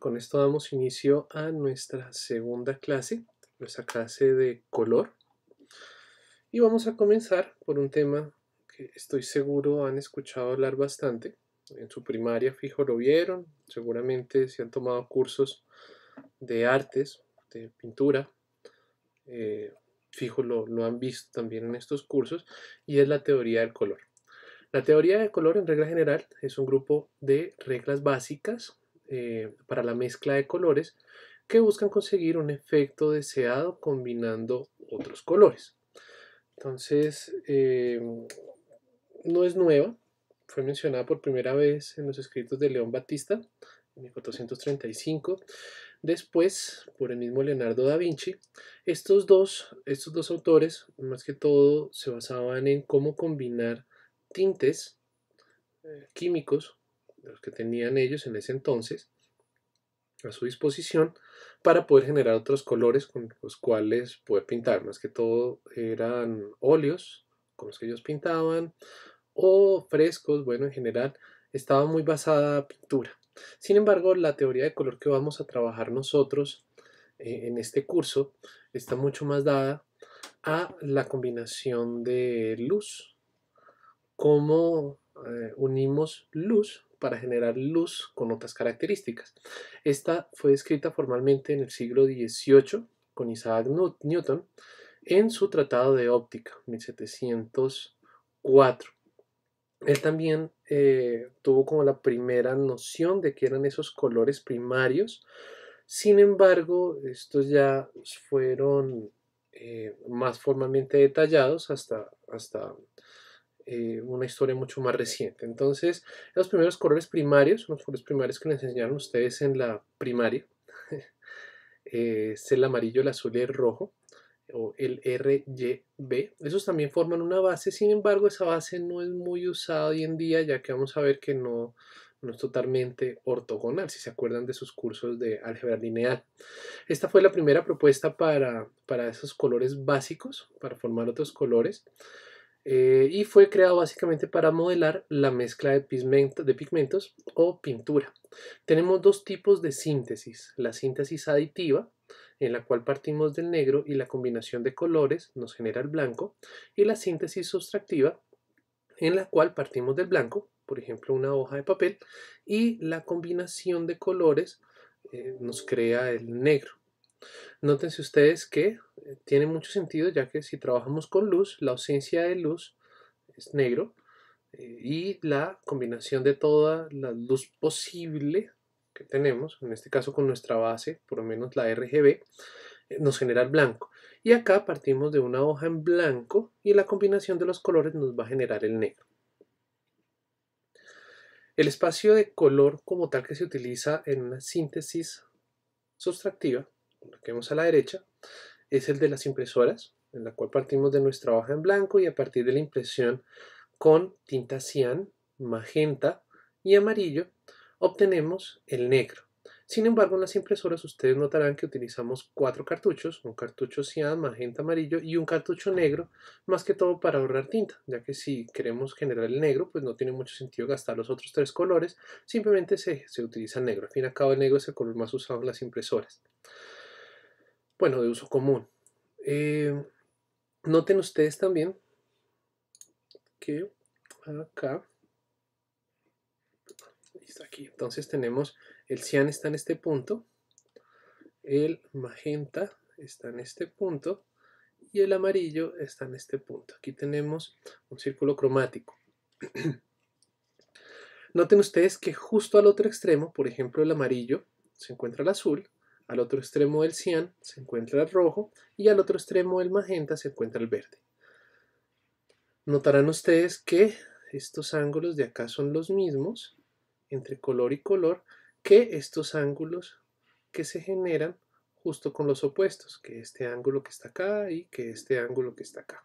Con esto damos inicio a nuestra segunda clase, nuestra clase de color. Y vamos a comenzar por un tema que estoy seguro han escuchado hablar bastante. En su primaria fijo lo vieron, seguramente si han tomado cursos de artes, de pintura, eh, fijo lo, lo han visto también en estos cursos, y es la teoría del color. La teoría del color en regla general es un grupo de reglas básicas eh, para la mezcla de colores que buscan conseguir un efecto deseado combinando otros colores. Entonces, eh, no es nueva, fue mencionada por primera vez en los escritos de León Batista en 1435. Después, por el mismo Leonardo da Vinci, estos dos, estos dos autores, más que todo, se basaban en cómo combinar tintes eh, químicos los que tenían ellos en ese entonces a su disposición para poder generar otros colores con los cuales poder pintar. Más que todo eran óleos con los que ellos pintaban o frescos, bueno, en general estaba muy basada en pintura. Sin embargo, la teoría de color que vamos a trabajar nosotros eh, en este curso está mucho más dada a la combinación de luz como eh, unimos luz para generar luz con otras características. Esta fue escrita formalmente en el siglo XVIII con Isaac Newton en su Tratado de Óptica, 1704. Él también eh, tuvo como la primera noción de que eran esos colores primarios. Sin embargo, estos ya fueron eh, más formalmente detallados hasta, hasta eh, una historia mucho más reciente. Entonces, los primeros colores primarios, los colores primarios que les enseñaron ustedes en la primaria, eh, es el amarillo, el azul y el rojo, o el RGB. Esos también forman una base, sin embargo, esa base no es muy usada hoy en día, ya que vamos a ver que no, es totalmente ortogonal, si se acuerdan de sus cursos de álgebra lineal. Esta fue la primera propuesta para, para esos colores básicos, para formar otros colores. Eh, y fue creado básicamente para modelar la mezcla de, pigmentos o pintura. Tenemos dos tipos de síntesis, la síntesis aditiva, en la cual partimos del negro y la combinación de colores nos genera el blanco, y la síntesis sustractiva, en la cual partimos del blanco, por ejemplo una hoja de papel, y la combinación de colores eh, nos crea el negro. Nótense ustedes que eh, tiene mucho sentido ya que si trabajamos con luz, la ausencia de luz es negro eh, y la combinación de toda la luz posible que tenemos, en este caso con nuestra base, por lo menos la RGB, eh, nos genera el blanco. Y acá partimos de una hoja en blanco y la combinación de los colores nos va a generar el negro. El espacio de color como tal que se utiliza en una síntesis subtractiva lo que vemos a la derecha, es el de las impresoras, en la cual partimos de nuestra hoja en blanco y a partir de la impresión con tinta cian, magenta y amarillo, obtenemos el negro. Sin embargo, en las impresoras ustedes notarán que utilizamos cuatro cartuchos, un cartucho cian, magenta, amarillo y un cartucho negro, más que todo para ahorrar tinta, ya que si queremos generar el negro, pues no tiene mucho sentido gastar los otros tres colores, simplemente se, se utiliza el negro. Al fin y al cabo, el negro es el color más usado en las impresoras bueno, de uso común. Eh, noten ustedes también que acá, está aquí, entonces tenemos el cian está en este punto, el magenta está en este punto y el amarillo está en este punto. Aquí tenemos un círculo cromático. Noten ustedes que justo al otro extremo, por ejemplo el amarillo, se encuentra el azul al otro extremo del cian se encuentra el rojo y al otro extremo del magenta se encuentra el verde. Notarán ustedes que estos ángulos de acá son los mismos entre color y color que estos ángulos que se generan justo con los opuestos, que este ángulo que está acá y que este ángulo que está acá.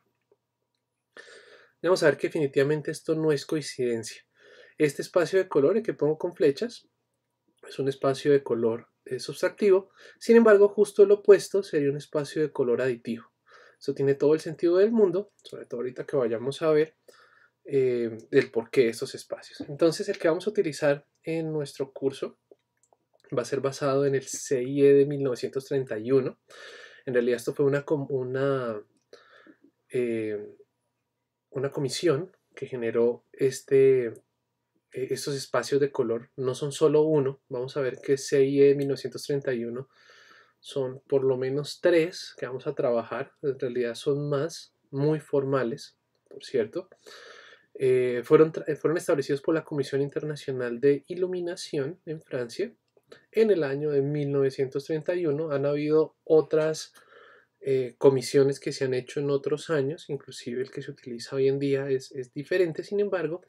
Vamos a ver que definitivamente esto no es coincidencia. Este espacio de colores que pongo con flechas es un espacio de color subtractivo. Sin embargo, justo lo opuesto sería un espacio de color aditivo. Eso tiene todo el sentido del mundo, sobre todo ahorita que vayamos a ver eh, el porqué de estos espacios. Entonces, el que vamos a utilizar en nuestro curso va a ser basado en el CIE de 1931. En realidad, esto fue una, eh, una comisión que generó este eh, estos espacios de color no son solo uno, vamos a ver que e CIE 1931 son por lo menos tres que vamos a trabajar, en realidad son más, muy formales, por cierto. Eh, fueron, eh, fueron establecidos por la Comisión Internacional de Iluminación en Francia en el año de 1931. Han habido otras comisiones que se han hecho en otros años, inclusive el que se utiliza hoy en día es diferente, sin embargo,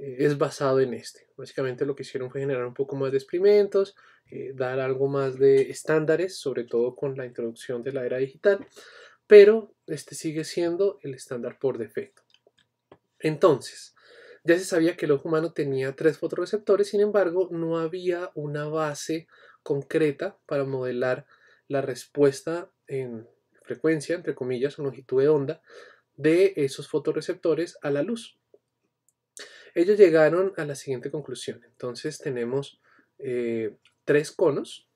es basado en este. Básicamente lo que hicieron fue generar un poco más de experimentos, eh, dar algo más de estándares, sobre todo con la introducción de la era digital, pero este sigue siendo el estándar por defecto. Entonces, ya se sabía que el ojo humano tenía tres fotorreceptores, sin embargo, no había una base concreta para modelar la respuesta en frecuencia, entre comillas, o longitud de onda de esos fotorreceptores a la luz. Ellos llegaron a la siguiente conclusión. Entonces tenemos eh, tres conos,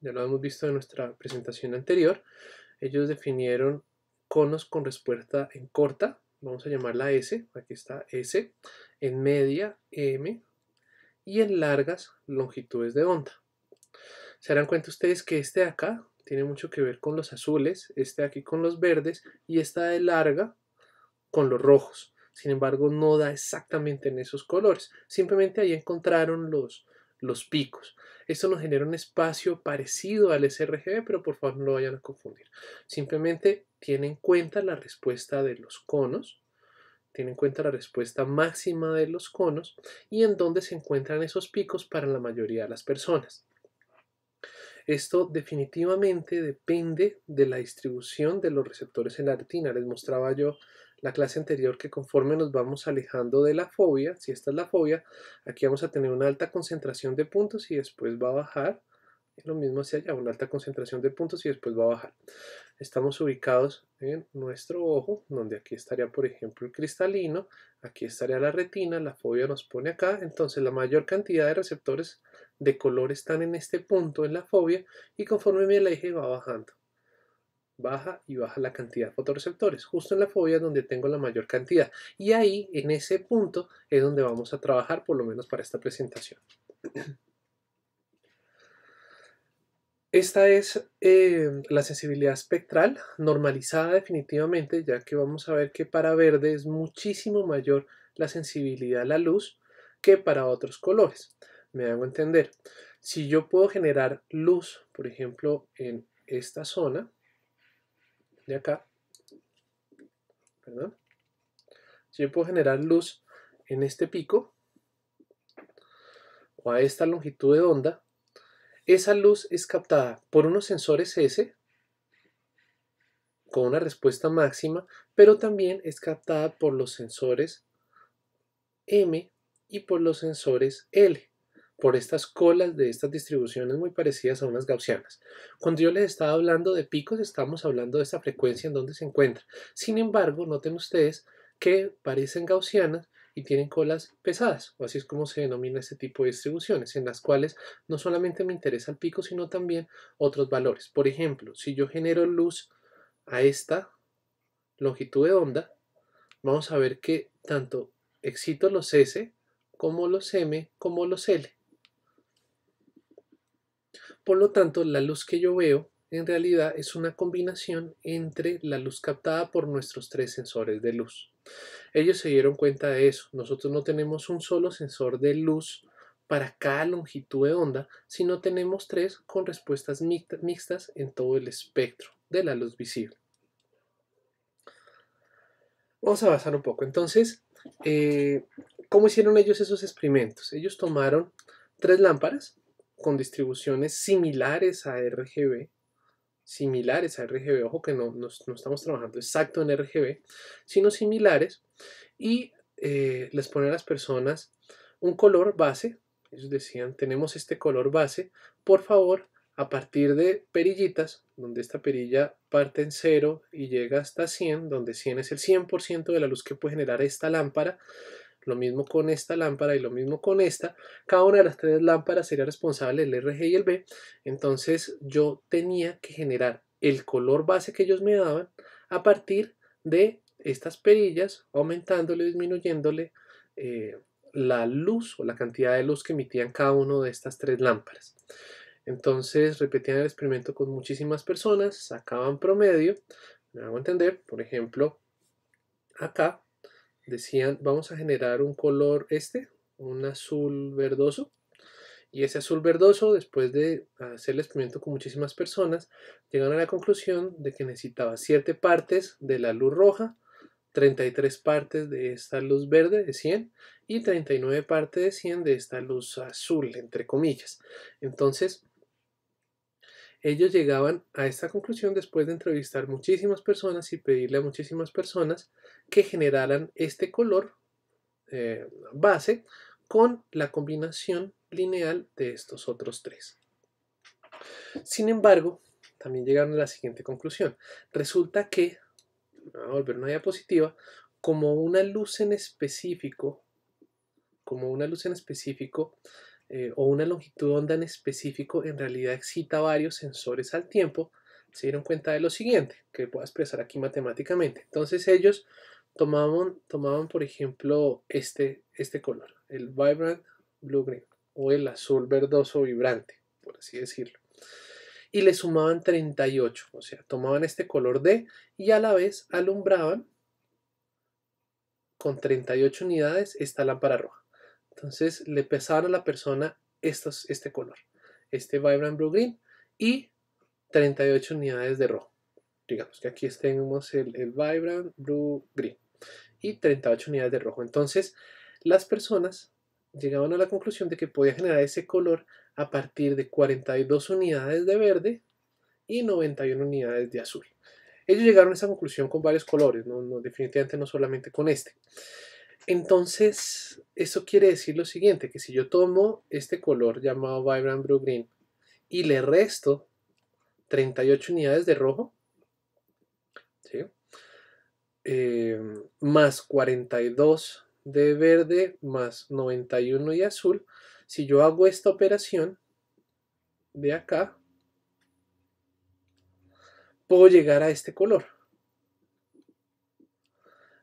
ya lo hemos visto en nuestra presentación anterior. Ellos definieron conos con respuesta en corta, vamos a llamarla S, aquí está S, en media M y en largas longitudes de onda. Se darán cuenta ustedes que este de acá tiene mucho que ver con los azules, este de aquí con los verdes y esta de larga con los rojos. Sin embargo, no da exactamente en esos colores. Simplemente ahí encontraron los, los picos. Esto nos genera un espacio parecido al sRGB, pero por favor no lo vayan a confundir. Simplemente tiene en cuenta la respuesta de los conos, tiene en cuenta la respuesta máxima de los conos y en dónde se encuentran esos picos para la mayoría de las personas. Esto definitivamente depende de la distribución de los receptores en la retina. Les mostraba yo la clase anterior que conforme nos vamos alejando de la fobia, si esta es la fobia, aquí vamos a tener una alta concentración de puntos y después va a bajar. Lo mismo hacia allá, una alta concentración de puntos y después va a bajar. Estamos ubicados en nuestro ojo, donde aquí estaría, por ejemplo, el cristalino, aquí estaría la retina, la fobia nos pone acá. Entonces, la mayor cantidad de receptores de color están en este punto, en la fobia, y conforme me aleje va bajando baja y baja la cantidad de fotoreceptores. justo en la fobia donde tengo la mayor cantidad. Y ahí, en ese punto, es donde vamos a trabajar, por lo menos para esta presentación. Esta es eh, la sensibilidad espectral normalizada definitivamente, ya que vamos a ver que para verde es muchísimo mayor la sensibilidad a la luz que para otros colores. Me hago entender. Si yo puedo generar luz, por ejemplo, en esta zona, de acá, Si yo puedo generar luz en este pico o a esta longitud de onda, esa luz es captada por unos sensores S con una respuesta máxima, pero también es captada por los sensores M y por los sensores L por estas colas de estas distribuciones muy parecidas a unas gaussianas. Cuando yo les estaba hablando de picos, estamos hablando de esta frecuencia en donde se encuentra. Sin embargo, noten ustedes que parecen gaussianas y tienen colas pesadas, o así es como se denomina este tipo de distribuciones, en las cuales no solamente me interesa el pico, sino también otros valores. Por ejemplo, si yo genero luz a esta longitud de onda, vamos a ver que tanto excito los S como los M como los L. Por lo tanto, la luz que yo veo en realidad es una combinación entre la luz captada por nuestros tres sensores de luz. Ellos se dieron cuenta de eso. Nosotros no tenemos un solo sensor de luz para cada longitud de onda, sino tenemos tres con respuestas mixtas en todo el espectro de la luz visible. Vamos a avanzar un poco. Entonces, eh, ¿cómo hicieron ellos esos experimentos? Ellos tomaron tres lámparas con distribuciones similares a RGB, similares a RGB, ojo que no, estamos trabajando exacto en RGB, sino similares, y eh, les pone a las personas un color base, ellos decían, tenemos este color base, por favor, a partir de perillitas, donde esta perilla parte en cero y llega hasta 100, donde 100 es el 100% de la luz que puede generar esta lámpara, lo mismo con esta lámpara y lo mismo con esta. Cada una de las tres lámparas sería responsable del RG y el B. Entonces yo tenía que generar el color base que ellos me daban a partir de estas perillas, aumentándole, disminuyéndole eh, la luz o la cantidad de luz que emitían cada una de estas tres lámparas. Entonces repetían el experimento con muchísimas personas, sacaban promedio, me hago entender, por ejemplo, acá decían, vamos a generar un color este, un azul verdoso. Y ese azul verdoso, después de hacer el experimento con muchísimas personas, llegaron a la conclusión de que necesitaba 7 partes de la luz roja, 33 partes de esta luz verde de 100 y 39 partes de 100 de esta luz azul, entre comillas. Entonces, ellos llegaban a esta conclusión después de entrevistar muchísimas personas y pedirle a muchísimas personas que generaran este color eh, base con la combinación lineal de estos otros tres. Sin embargo, también llegaron a la siguiente conclusión. Resulta que, voy a volver una diapositiva, como una luz en específico, como una luz en específico, eh, o una longitud onda en específico en realidad excita varios sensores al tiempo, se dieron cuenta de lo siguiente, que puedo expresar aquí matemáticamente. Entonces ellos tomaban, tomaban por ejemplo, este, este color, el vibrant blue-green, o el azul verdoso vibrante, por así decirlo. Y le sumaban 38, o sea, tomaban este color D y a la vez alumbraban con 38 unidades esta lámpara roja. Entonces le pesaron a la persona estos, este color, este Vibrant Blue Green y 38 unidades de rojo. Digamos que aquí tenemos el, Vibrant Blue Green y 38 unidades de rojo. Entonces las personas llegaron a la conclusión de que podía generar ese color a partir de 42 unidades de verde y 91 unidades de azul. Ellos llegaron a esa conclusión con varios colores, definitivamente no solamente con este. Entonces, eso quiere decir lo siguiente, que si yo tomo este color llamado Vibrant Blue Green y le resto 38 unidades de rojo, ¿sí? Eh, más 42 de verde, más 91 de azul, si yo hago esta operación de acá, puedo llegar a este color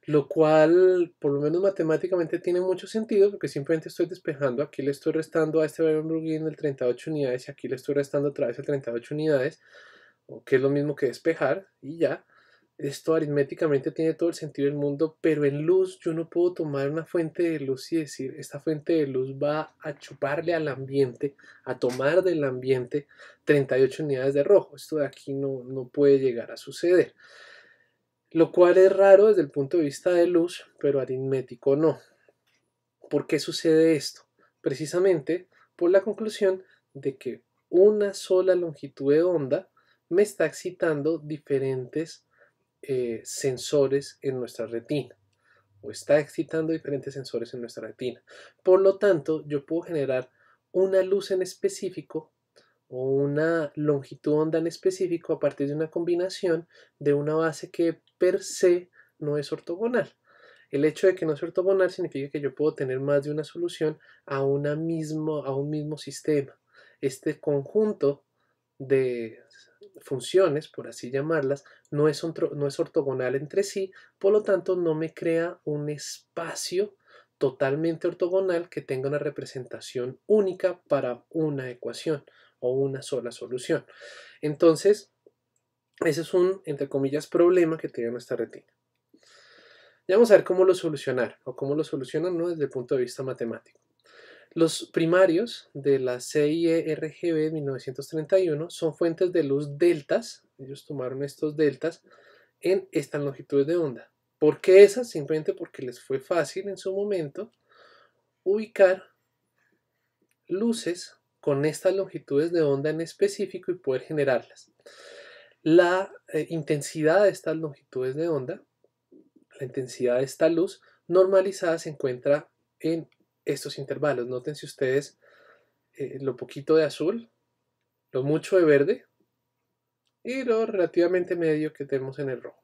lo cual por lo menos matemáticamente tiene mucho sentido porque simplemente estoy despejando, aquí le estoy restando a este Baron el 38 unidades y aquí le estoy restando otra vez el 38 unidades, que es lo mismo que despejar y ya. Esto aritméticamente tiene todo el sentido del mundo, pero en luz yo no puedo tomar una fuente de luz y decir, esta fuente de luz va a chuparle al ambiente, a tomar del ambiente 38 unidades de rojo. Esto de aquí no, no puede llegar a suceder lo cual es raro desde el punto de vista de luz, pero aritmético no. ¿Por qué sucede esto? Precisamente por la conclusión de que una sola longitud de onda me está excitando diferentes eh, sensores en nuestra retina o está excitando diferentes sensores en nuestra retina. Por lo tanto, yo puedo generar una luz en específico o una longitud de onda en específico a partir de una combinación de una base que per se no es ortogonal. El hecho de que no sea ortogonal significa que yo puedo tener más de una solución a, mismo, a un mismo sistema. Este conjunto de funciones, por así llamarlas, no es, no es ortogonal entre sí, por lo tanto no me crea un espacio totalmente ortogonal que tenga una representación única para una ecuación o una sola solución. Entonces, ese es un, entre comillas, problema que tiene nuestra retina. Ya vamos a ver cómo lo solucionar o cómo lo solucionan ¿no? desde el punto de vista matemático. Los primarios de la CIERGB de 1931 son fuentes de luz deltas, ellos tomaron estos deltas en estas longitudes de onda. ¿Por qué esas? Simplemente porque les fue fácil en su momento ubicar luces con estas longitudes de onda en específico y poder generarlas la eh, intensidad de estas longitudes de onda, la intensidad de esta luz normalizada se encuentra en estos intervalos. Noten si ustedes eh, lo poquito de azul, lo mucho de verde y lo relativamente medio que tenemos en el rojo.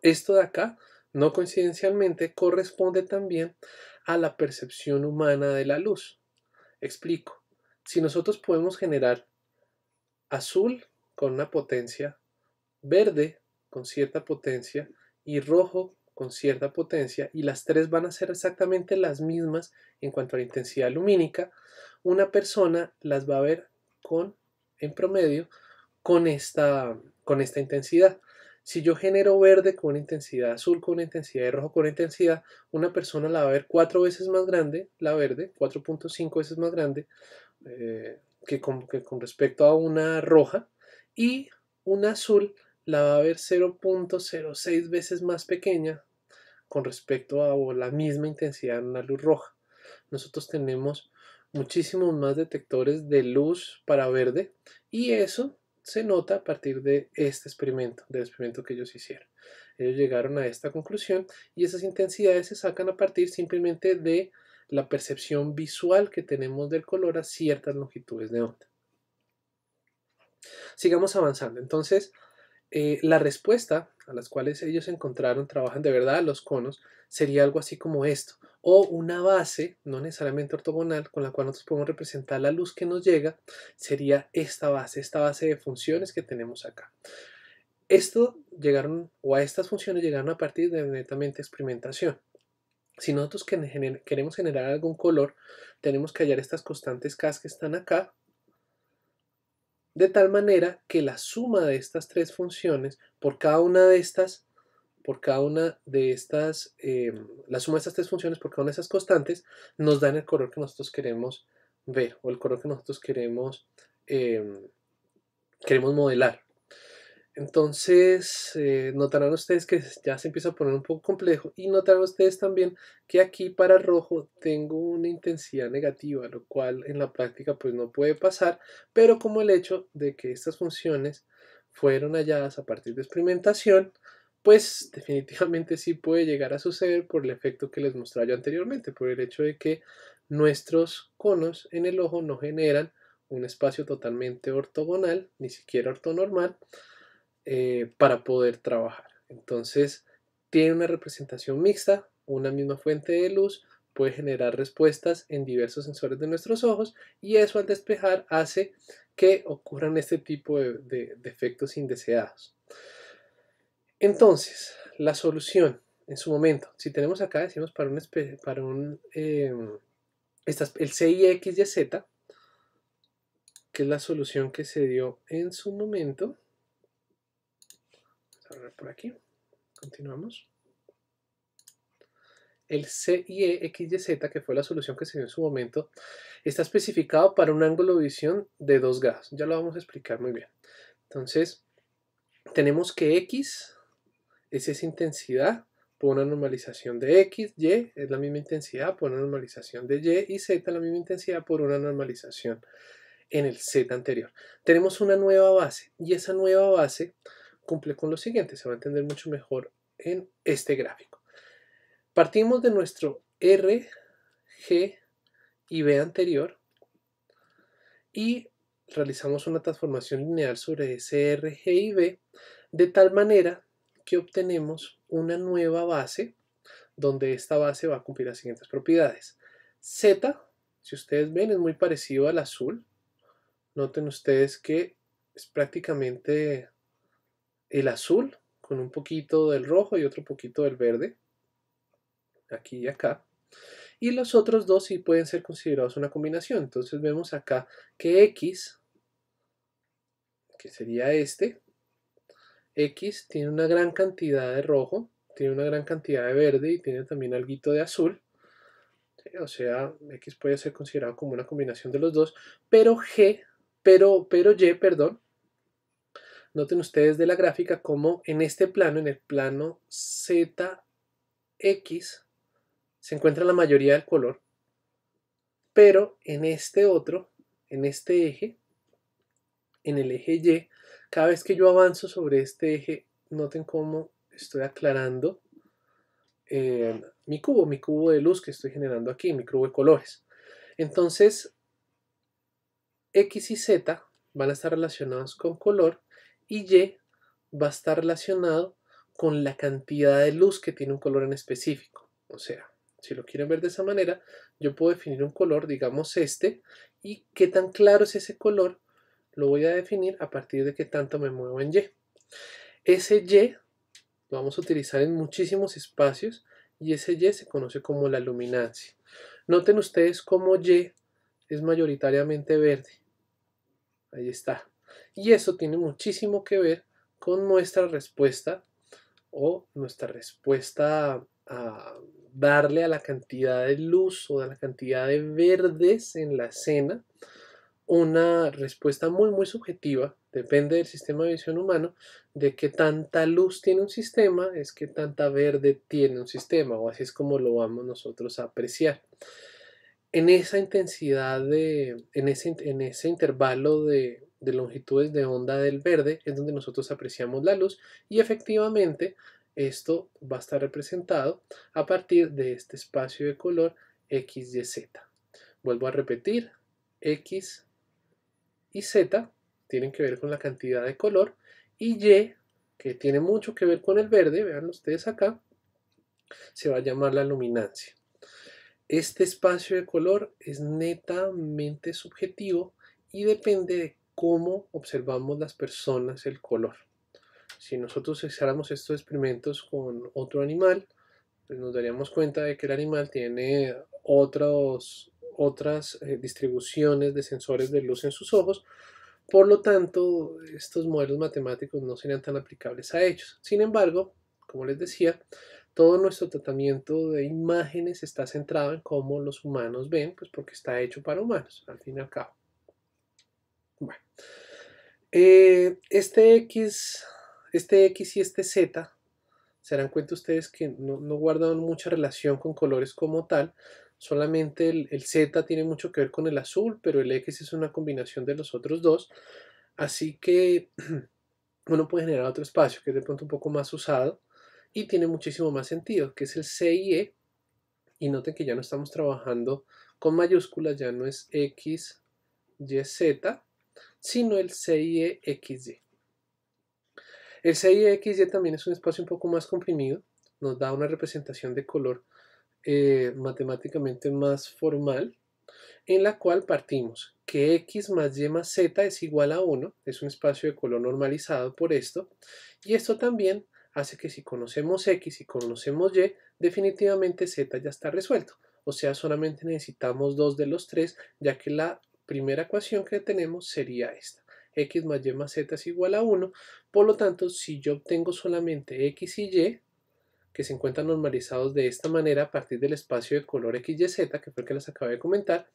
Esto de acá, no coincidencialmente, corresponde también a la percepción humana de la luz. Explico. Si nosotros podemos generar azul con una potencia, verde con cierta potencia y rojo con cierta potencia y las tres van a ser exactamente las mismas en cuanto a la intensidad lumínica, una persona las va a ver con, en promedio, con esta, con esta intensidad. Si yo genero verde con una intensidad, azul con una intensidad de rojo con una intensidad, una persona la va a ver cuatro veces más grande, la verde, 4.5 veces más grande eh, que con respecto a una roja, y un azul la va a ver 0.06 veces más pequeña con respecto a la misma intensidad en la luz roja. Nosotros tenemos muchísimos más detectores de luz para verde y eso se nota a partir de este experimento, del experimento que ellos hicieron. Ellos llegaron a esta conclusión y esas intensidades se sacan a partir simplemente de la percepción visual que tenemos del color a ciertas longitudes de onda. Sigamos avanzando. Entonces, eh, la respuesta a las cuales ellos encontraron, trabajan de verdad los conos, sería algo así como esto, o una base, no necesariamente ortogonal, con la cual nosotros podemos representar la luz que nos llega, sería esta base, esta base de funciones que tenemos acá. Esto llegaron, o a estas funciones llegaron a partir de netamente experimentación. Si nosotros queremos generar algún color, tenemos que hallar estas constantes K que están acá, de tal manera que la suma de estas tres funciones por cada una de estas, por cada una de estas, em, la suma de estas tres funciones por cada una constantes nos dan el color que nosotros queremos ver o el color que nosotros queremos, em, queremos modelar. Entonces, eh, notarán ustedes que ya se empieza a poner un poco complejo y notarán ustedes también que aquí para rojo tengo una intensidad negativa, lo cual en la práctica pues no puede pasar, pero como el hecho de que estas funciones fueron halladas a partir de experimentación, pues definitivamente sí puede llegar a suceder por el efecto que les mostré yo anteriormente, por el hecho de que nuestros conos en el ojo no generan un espacio totalmente ortogonal, ni siquiera ortonormal, eh, para poder trabajar. Entonces, tiene una representación mixta, una misma fuente de luz puede generar respuestas en diversos sensores de nuestros ojos y eso al despejar hace que ocurran este tipo de, efectos indeseados. Entonces, la solución en su momento, si tenemos acá, decimos para un, para un eh, estas, el y Z, que es la solución que se dio en su momento, por aquí. Continuamos. El CIEXYZ, que fue la solución que se dio en su momento, está especificado para un ángulo de visión de 2 grados. Ya lo vamos a explicar muy bien. Entonces, tenemos que X es esa intensidad por una normalización de X, Y es la misma intensidad por una normalización de Y y Z es la misma intensidad por una normalización en el Z anterior. Tenemos una nueva base y esa nueva base cumple con lo siguiente, se va a entender mucho mejor en este gráfico. Partimos de nuestro R, G y B anterior y realizamos una transformación lineal sobre ese R, G y B de tal manera que obtenemos una nueva base donde esta base va a cumplir las siguientes propiedades. Z, si ustedes ven, es muy parecido al azul. Noten ustedes que es prácticamente el azul con un poquito del rojo y otro poquito del verde, aquí y acá. Y los otros dos sí pueden ser considerados una combinación. Entonces vemos acá que X, que sería este, X tiene una gran cantidad de rojo, tiene una gran cantidad de verde y tiene también algo de azul. O sea, X puede ser considerado como una combinación de los dos, pero G, pero, pero Y, perdón, Noten ustedes de la gráfica cómo en este plano, en el plano ZX, se encuentra la mayoría del color, pero en este otro, en este eje, en el eje Y, cada vez que yo avanzo sobre este eje, noten cómo estoy aclarando eh, mi cubo, mi cubo de luz que estoy generando aquí, mi cubo de colores. Entonces, X y Z van a estar relacionados con color y Y va a estar relacionado con la cantidad de luz que tiene un color en específico. O sea, si lo quieren ver de esa manera, yo puedo definir un color, digamos este, y qué tan claro es ese color, lo voy a definir a partir de qué tanto me muevo en Y. Ese Y lo vamos a utilizar en muchísimos espacios y ese Y se conoce como la luminancia. Noten ustedes cómo Y es mayoritariamente verde. Ahí está. Y eso tiene muchísimo que ver con nuestra respuesta o nuestra respuesta a darle a la cantidad de luz o a la cantidad de verdes en la escena una respuesta muy muy subjetiva depende del sistema de visión humano de qué tanta luz tiene un sistema es que tanta verde tiene un sistema o así es como lo vamos nosotros a apreciar en esa intensidad de en ese intervalo de de longitudes de onda del verde es donde nosotros apreciamos la luz y efectivamente esto va a estar representado a partir de este espacio de color x, y, z. Vuelvo a repetir, x y z tienen que ver con la cantidad de color y y, que tiene mucho que ver con el verde, vean ustedes acá, se va a llamar la luminancia. Este espacio de color es netamente subjetivo y depende de cómo observamos las personas el color. Si nosotros hiciéramos estos experimentos con otro animal, pues nos daríamos cuenta de que el animal tiene otras eh, distribuciones de sensores de luz en sus ojos, por lo tanto, estos modelos matemáticos no serían tan aplicables a ellos. Sin embargo, como les decía, todo nuestro tratamiento de imágenes está centrado en cómo los humanos ven, pues porque está hecho para humanos, al fin y al cabo. Eh, este X, este X y este Z, se darán cuenta ustedes que no, guardan mucha relación con colores como tal, solamente el, Z tiene mucho que ver con el azul, pero el X es una combinación de los otros dos, así que uno puede generar otro espacio que es de pronto un poco más usado y tiene muchísimo más sentido, que es el C y E, y noten que ya no estamos trabajando con mayúsculas, ya no es X, Y, Z, sino el CIEXY. El CIEXY también es un espacio un poco más comprimido, nos da una representación de color eh, matemáticamente más formal, en la cual partimos que x más y más z es igual a 1, es un espacio de color normalizado por esto, y esto también hace que si conocemos x y conocemos y, definitivamente z ya está resuelto, o sea solamente necesitamos dos de los tres, ya que la primera ecuación que tenemos sería esta x más y más z es igual a 1. Por lo tanto, si yo obtengo solamente x y y, que se encuentran normalizados de esta manera a partir del espacio de color x y z, que fue el que les acabé de comentar,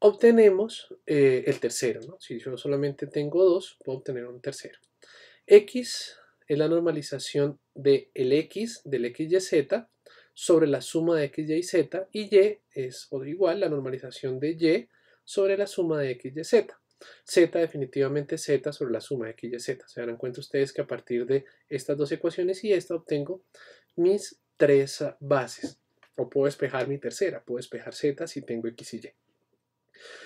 obtenemos eh, el tercero. Si yo solamente tengo dos, puedo obtener un tercero. x es la normalización del el x, del x y z, sobre la suma de x, y, z, y y es o igual la normalización de y sobre la suma de x y z. z definitivamente z sobre la suma de x y z. Se darán cuenta ustedes que a partir de estas dos ecuaciones y esta obtengo mis tres bases. O puedo despejar mi tercera, puedo despejar z si tengo x y y.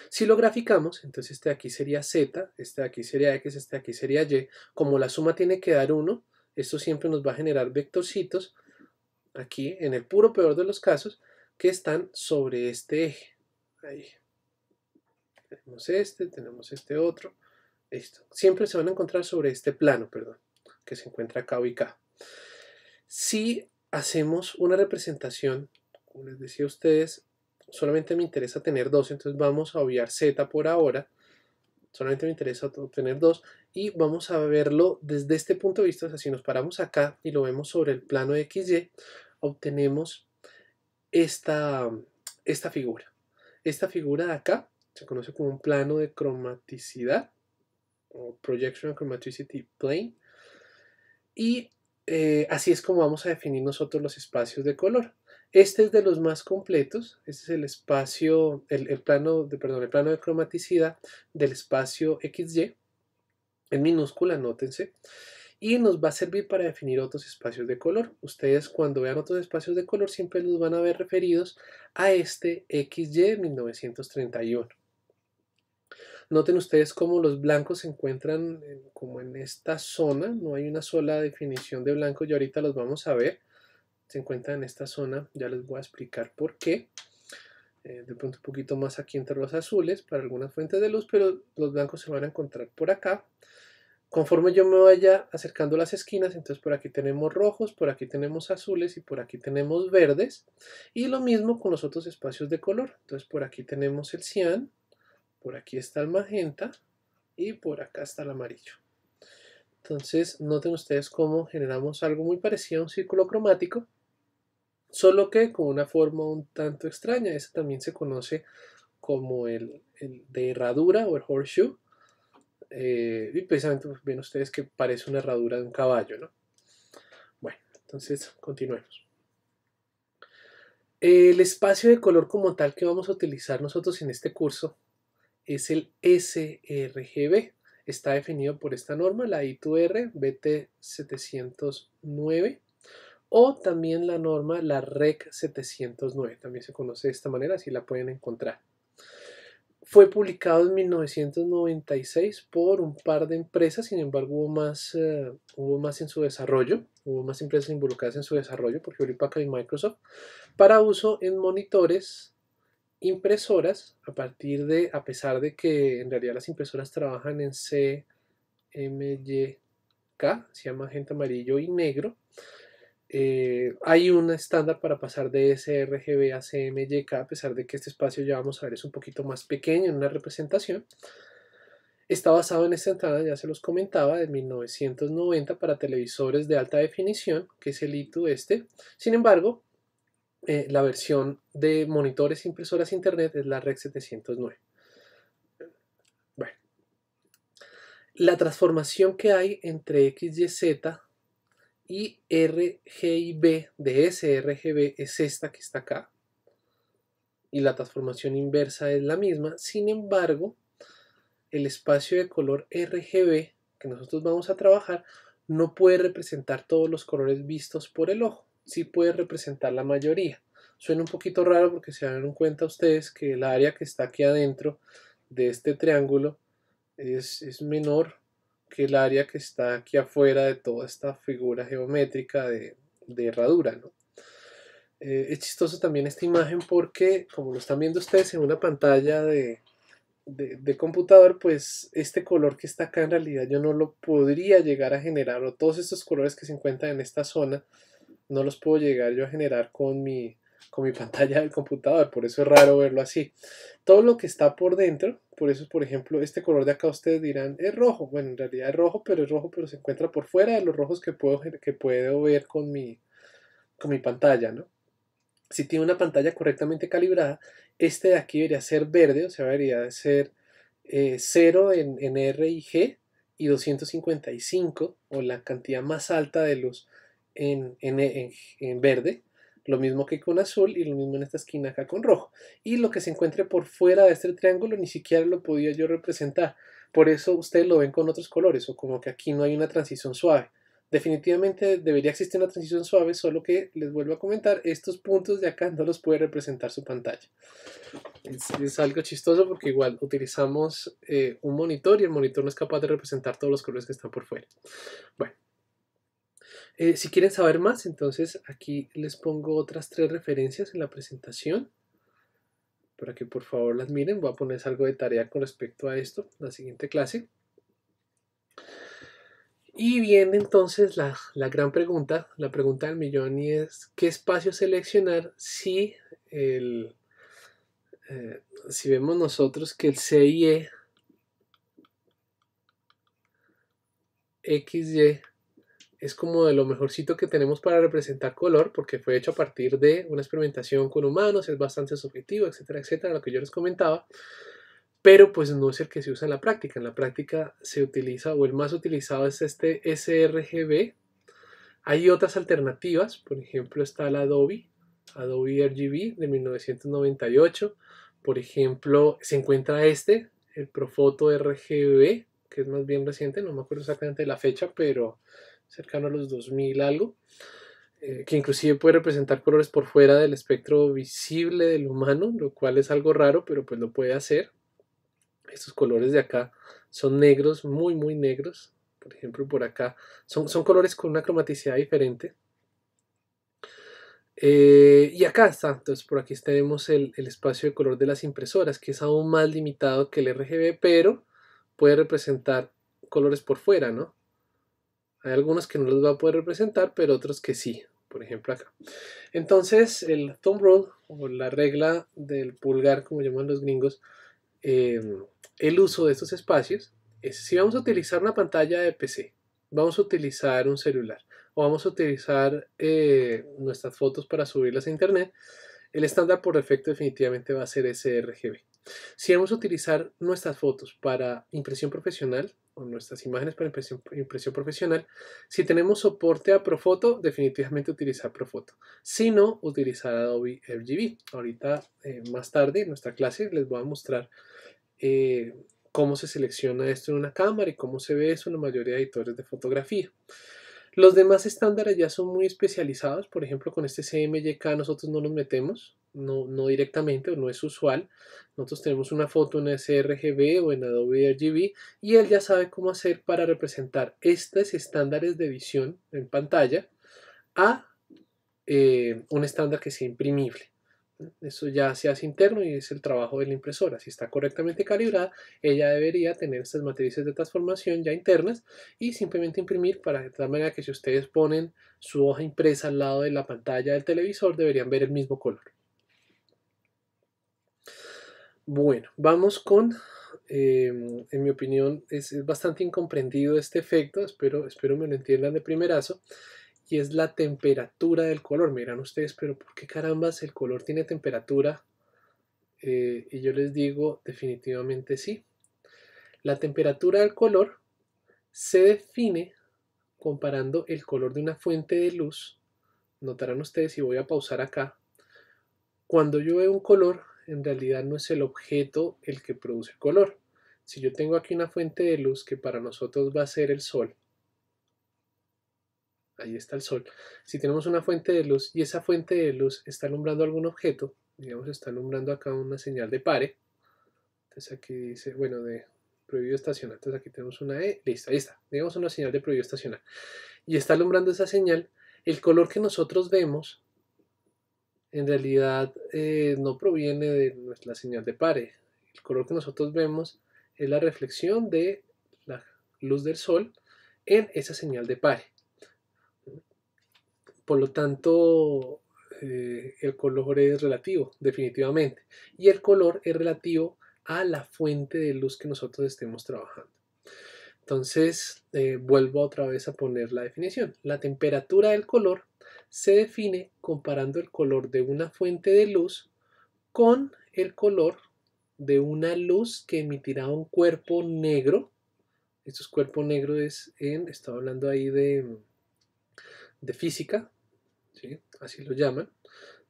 Si lo graficamos, entonces este de aquí sería z, este de aquí sería x, este de aquí sería y. Como la suma tiene que dar 1, esto siempre nos va a generar vectorcitos, aquí en el puro peor de los casos, que están sobre este eje. Ahí tenemos este, tenemos este otro, esto. Siempre se van a encontrar sobre este plano, perdón, que se encuentra acá ubicado. Si hacemos una representación, como les decía a ustedes, solamente me interesa tener dos, entonces vamos a obviar z por ahora, solamente me interesa obtener dos, y vamos a verlo desde este punto de vista, o sea, si nos paramos acá y lo vemos sobre el plano XY, obtenemos esta, esta figura. Esta figura de acá se conoce como un plano de cromaticidad o Projection Chromaticity Plane. Y eh, así es como vamos a definir nosotros los espacios de color. Este es de los más completos, este es el espacio, el, plano, de, perdón, el plano de cromaticidad del espacio XY, en minúscula, anótense, y nos va a servir para definir otros espacios de color. Ustedes cuando vean otros espacios de color siempre los van a ver referidos a este XY 1931. Noten ustedes cómo los blancos se encuentran como en esta zona, no hay una sola definición de blanco y ahorita los vamos a ver. Se encuentran en esta zona, ya les voy a explicar por qué. Eh, de pronto un poquito más aquí entre los azules para algunas fuentes de luz, pero los blancos se van a encontrar por acá. Conforme yo me vaya acercando las esquinas, entonces por aquí tenemos rojos, por aquí tenemos azules y por aquí tenemos verdes. Y lo mismo con los otros espacios de color. Entonces por aquí tenemos el cian, por aquí está el magenta y por acá está el amarillo. Entonces noten ustedes cómo generamos algo muy parecido a un círculo cromático, solo que con una forma un tanto extraña. Ese también se conoce como el, de herradura o el horseshoe. Eh, y precisamente pues, ven ustedes que parece una herradura de un caballo, ¿no? Bueno, entonces continuemos. El espacio de color como tal que vamos a utilizar nosotros en este curso es el sRGB. Está definido por esta norma, la I2R BT709 o también la norma, la REC e 709. También se conoce de esta manera, así la pueden encontrar. Fue publicado en 1996 por un par de empresas, sin embargo hubo más, eh, hubo más en su desarrollo, hubo más empresas involucradas en su desarrollo, por Hewlett y Microsoft, para uso en monitores impresoras a partir de, a pesar de que en realidad las impresoras trabajan en CMYK, se llama gente amarillo y negro, eh, hay un estándar para pasar de sRGB a CMYK, a pesar de que este espacio ya vamos a ver es un poquito más pequeño en una representación. Está basado en esta entrada, ya se los comentaba, de 1990 para televisores de alta definición, que es el ITU este. Sin embargo, eh, la versión de monitores e impresoras internet es la rec 709. Bueno, la transformación que hay entre XYZ y RGIB de sRGB es esta que está acá. Y la transformación inversa es la misma. Sin embargo, el espacio de color RGB que nosotros vamos a trabajar no puede representar todos los colores vistos por el ojo sí puede representar la mayoría. Suena un poquito raro porque se dan cuenta ustedes que el área que está aquí adentro de este triángulo es, menor que el área que está aquí afuera de toda esta figura geométrica de, herradura. ¿no? Eh, es chistoso también esta imagen porque, como lo están viendo ustedes en una pantalla de, de, de, computador, pues este color que está acá en realidad yo no lo podría llegar a generar, o todos estos colores que se encuentran en esta zona, no los puedo llegar yo a generar con mi, con mi pantalla del computador, por eso es raro verlo así. Todo lo que está por dentro, por eso, por ejemplo, este color de acá ustedes dirán, es rojo. Bueno, en realidad es rojo, pero es rojo, pero se encuentra por fuera de los rojos que puedo, que puedo ver con mi, con mi pantalla, ¿no? Si tiene una pantalla correctamente calibrada, este de aquí debería ser verde, o sea, debería ser 0 eh, en, en R y G y 255, o la cantidad más alta de los en, verde, lo mismo que con azul y lo mismo en esta esquina acá con rojo. Y lo que se encuentre por fuera de este triángulo ni siquiera lo podía yo representar. Por eso ustedes lo ven con otros colores o como que aquí no hay una transición suave. Definitivamente debería existir una transición suave, solo que les vuelvo a comentar, estos puntos de acá no los puede representar su pantalla. Es, algo chistoso porque igual utilizamos eh, un monitor y el monitor no es capaz de representar todos los colores que están por fuera. Bueno, eh, si quieren saber más, entonces aquí les pongo otras tres referencias en la presentación para que por favor las miren. Voy a poner algo de tarea con respecto a esto la siguiente clase. Y viene entonces la, gran pregunta, la pregunta del millón y es ¿qué espacio seleccionar si, eh, si vemos nosotros que el CIE XY es como de lo mejorcito que tenemos para representar color porque fue hecho a partir de una experimentación con humanos, es bastante subjetivo, etcétera, etcétera, lo que yo les comentaba, pero pues no es el que se usa en la práctica. En la práctica se utiliza o el más utilizado es este sRGB. Hay otras alternativas, por ejemplo está el Adobe, Adobe RGB de 1998, por ejemplo se encuentra este, el Profoto RGB, que es más bien reciente, no me acuerdo exactamente la fecha, pero cercano a los 2000 algo, eh, que inclusive puede representar colores por fuera del espectro visible del humano, lo cual es algo raro, pero pues lo puede hacer. Estos colores de acá son negros, muy, muy negros. Por ejemplo, por acá son, son colores con una cromaticidad diferente. Eh, y acá está, entonces por aquí tenemos el, espacio de color de las impresoras, que es aún más limitado que el RGB, pero puede representar colores por fuera, ¿no? Hay algunos que no los va a poder representar, pero otros que sí, por ejemplo acá. Entonces, el thumb rule, o la regla del pulgar, como llaman los gringos, em, el uso de estos espacios, es si vamos a utilizar una pantalla de PC, vamos a utilizar un celular, o vamos a utilizar eh, nuestras fotos para subirlas a internet, el estándar por defecto definitivamente va a ser sRGB. Si vamos a utilizar nuestras fotos para impresión profesional, o nuestras imágenes para impresión, profesional. Si tenemos soporte a Profoto, definitivamente utilizar Profoto. Si no, utilizar Adobe RGB. Ahorita, eh, más tarde, en nuestra clase les voy a mostrar eh, cómo se selecciona esto en una cámara y cómo se ve eso en la mayoría de editores de fotografía. Los demás estándares ya son muy especializados, por ejemplo, con este CMYK nosotros no nos metemos, no, directamente o no es usual. Nosotros tenemos una foto en sRGB o en Adobe RGB y él ya sabe cómo hacer para representar estos estándares de visión en pantalla a eh, un estándar que sea imprimible. Eso ya se hace interno y es el trabajo de la impresora. Si está correctamente calibrada, ella debería tener estas matrices de transformación ya internas y simplemente imprimir para de tal manera que si ustedes ponen su hoja impresa al lado de la pantalla del televisor deberían ver el mismo color. Bueno, vamos con, em, en mi opinión, es, bastante incomprendido este efecto, espero, espero me lo entiendan de primerazo y es la temperatura del color. Me dirán ustedes, pero ¿por qué carambas el color tiene temperatura? Eh, y yo les digo definitivamente sí. La temperatura del color se define comparando el color de una fuente de luz. Notarán ustedes, y voy a pausar acá, cuando yo veo un color, en realidad no es el objeto el que produce el color. Si yo tengo aquí una fuente de luz que para nosotros va a ser el sol, ahí está el Sol. Si tenemos una fuente de luz y esa fuente de luz está alumbrando algún objeto, digamos, está alumbrando acá una señal de pare, entonces aquí dice, bueno, de prohibido estacionar, entonces aquí tenemos una E, listo, ahí está, digamos una señal de prohibido estacional, Y está alumbrando esa señal, el color que nosotros vemos en realidad eh, no proviene de la señal de pare. El color que nosotros vemos es la reflexión de la luz del sol en esa señal de pare. Por lo tanto, eh, el color es relativo, definitivamente. Y el color es relativo a la fuente de luz que nosotros estemos trabajando. Entonces, eh, vuelvo otra vez a poner la definición. La temperatura del color se define comparando el color de una fuente de luz con el color de una luz que emitirá un cuerpo negro. Estos cuerpos negros es estaba hablando ahí de, de física, así lo llaman,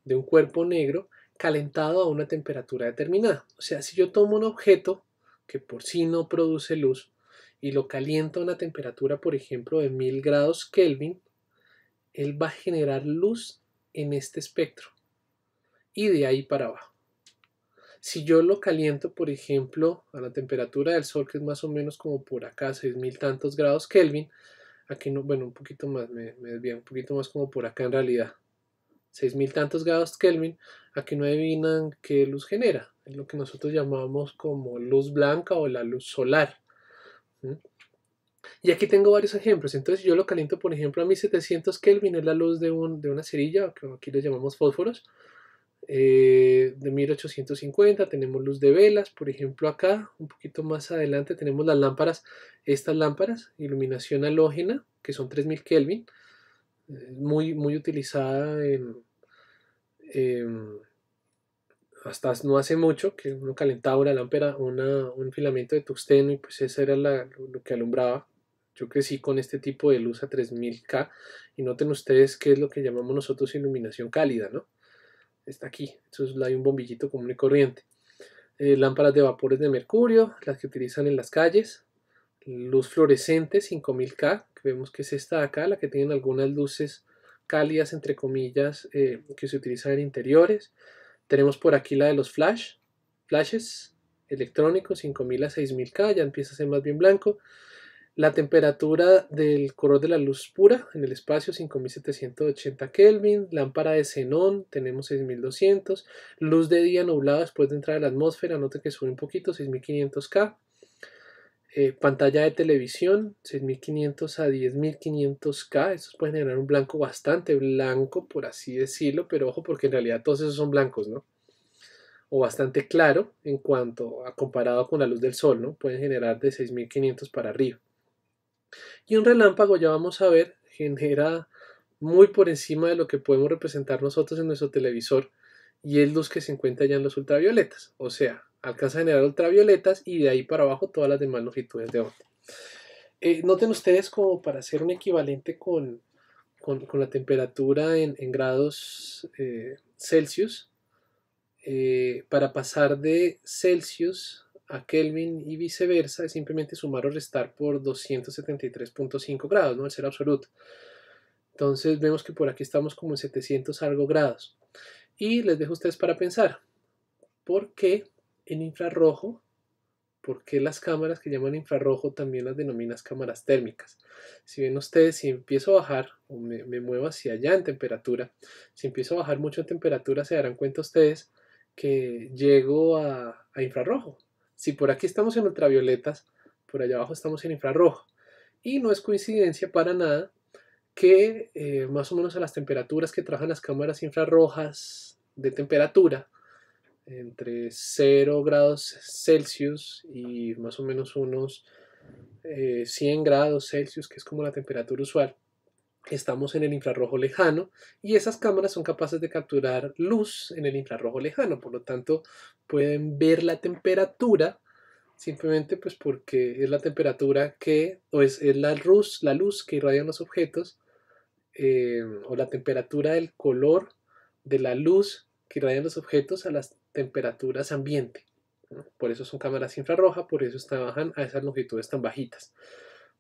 de un cuerpo negro calentado a una temperatura determinada. O sea, si yo tomo un objeto que por sí no produce luz y lo caliento a una temperatura, por ejemplo, de 1000 grados Kelvin, él va a generar luz en este espectro y de ahí para abajo. Si yo lo caliento, por ejemplo, a la temperatura del Sol, que es más o menos como por acá, 6.000 tantos grados Kelvin, Aquí no, bueno, un poquito más, me, desvía un poquito más como por acá en realidad. Seis mil tantos grados Kelvin, aquí no adivinan qué luz genera. Es lo que nosotros llamamos como luz blanca o la luz solar. Y aquí tengo varios ejemplos. Entonces, yo lo caliento, por ejemplo, a 1700 Kelvin, es la luz de, un, de una cerilla, que aquí le llamamos fósforos. Eh, de 1850 tenemos luz de velas por ejemplo acá un poquito más adelante tenemos las lámparas estas lámparas iluminación halógena que son 3000 kelvin eh, muy muy utilizada en, hasta no hace mucho que uno calentaba una lámpara un filamento de tuxteno y pues eso era lo que alumbraba yo crecí con este tipo de luz a 3000K y noten ustedes qué es lo que llamamos nosotros iluminación cálida, ¿no? está aquí. Entonces pues, hay un bombillito común y corriente. Eh, lámparas de vapores de mercurio, las que utilizan en las calles. Luz fluorescente 5000K, que vemos que es esta acá, la que tienen algunas luces cálidas, entre comillas, eh, que se utilizan en interiores. Tenemos por aquí la de los flash, flashes electrónicos 5000 a 6000K, ya empieza a ser más bien blanco. La temperatura del color de la luz pura en el espacio 5780 Kelvin, lámpara de xenón tenemos 6200, luz de día nublada después de entrar a la atmósfera, note que sube un poquito, 6500K, eh, pantalla de televisión 6500 a 10500K, estos pueden generar un blanco bastante blanco por así decirlo, pero ojo porque en realidad todos esos son blancos, ¿no? o bastante claro en cuanto a comparado con la luz del sol, ¿no? Pueden generar de 6500 para arriba. Y un relámpago, ya vamos a ver, genera muy por encima de lo que podemos representar nosotros en nuestro televisor y es luz que se encuentra ya en los ultravioletas. O sea, alcanza a generar ultravioletas y de ahí para abajo todas las demás longitudes de onda. Eh, noten ustedes como para hacer un equivalente con, con, la temperatura en, grados eh, Celsius, eh, para pasar de Celsius a Kelvin y viceversa es simplemente sumar o restar por 273.5 grados, ¿no? El ser absoluto. Entonces vemos que por aquí estamos como en 700 algo grados. Y les dejo a ustedes para pensar, ¿por qué en infrarrojo? ¿Por qué las cámaras que llaman infrarrojo también las denominas cámaras térmicas? Si ven ustedes, si empiezo a bajar o me, muevo hacia allá en temperatura, si empiezo a bajar mucho en temperatura, se darán cuenta ustedes que llego a infrarrojo. Si por aquí estamos en ultravioletas, por allá abajo estamos en infrarrojo. Y no es coincidencia para nada que eh, más o menos a las temperaturas que trabajan las cámaras infrarrojas de temperatura, entre 0 grados Celsius y más o menos unos 100 eh, grados Celsius, que es como la temperatura usual, estamos en el infrarrojo lejano y esas cámaras son capaces de capturar luz en el infrarrojo lejano, por lo tanto pueden ver la temperatura simplemente pues porque es la temperatura que o es, la luz, la luz que irradian los objetos eh, o la temperatura del color de la luz que irradian los objetos a las temperaturas ambiente. Por eso son cámaras infrarrojas, por eso trabajan a esas longitudes tan bajitas.